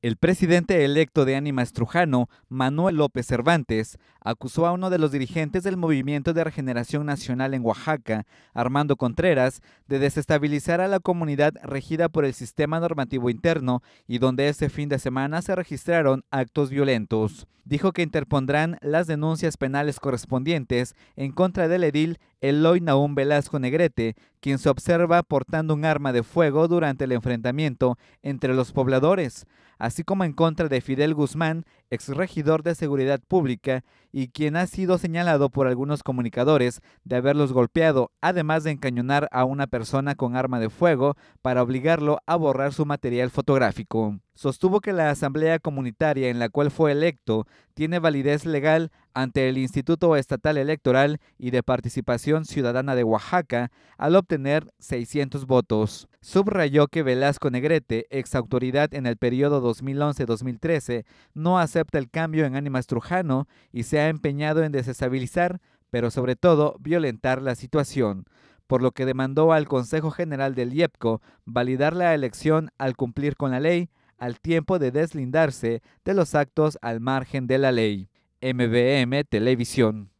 El presidente electo de Ánima Estrujano, Manuel López Cervantes, acusó a uno de los dirigentes del Movimiento de Regeneración Nacional en Oaxaca, Armando Contreras, de desestabilizar a la comunidad regida por el sistema normativo interno y donde este fin de semana se registraron actos violentos. Dijo que interpondrán las denuncias penales correspondientes en contra del edil Eloy Naúm Velasco Negrete, quien se observa portando un arma de fuego durante el enfrentamiento entre los pobladores, así como en contra de Fidel Guzmán, exregidor de Seguridad Pública, y quien ha sido señalado por algunos comunicadores de haberlos golpeado, además de encañonar a una persona con arma de fuego para obligarlo a borrar su material fotográfico. Sostuvo que la asamblea comunitaria en la cual fue electo tiene validez legal ante el Instituto Estatal Electoral y de Participación Ciudadana de Oaxaca al tener 600 votos. Subrayó que Velasco Negrete, ex autoridad en el periodo 2011-2013, no acepta el cambio en Ánimas Trujano y se ha empeñado en desestabilizar, pero sobre todo violentar la situación por lo que demandó al Consejo General del IEPCO validar la elección al cumplir con la ley, al tiempo de deslindarse de los actos al margen de la ley. MBM Televisión.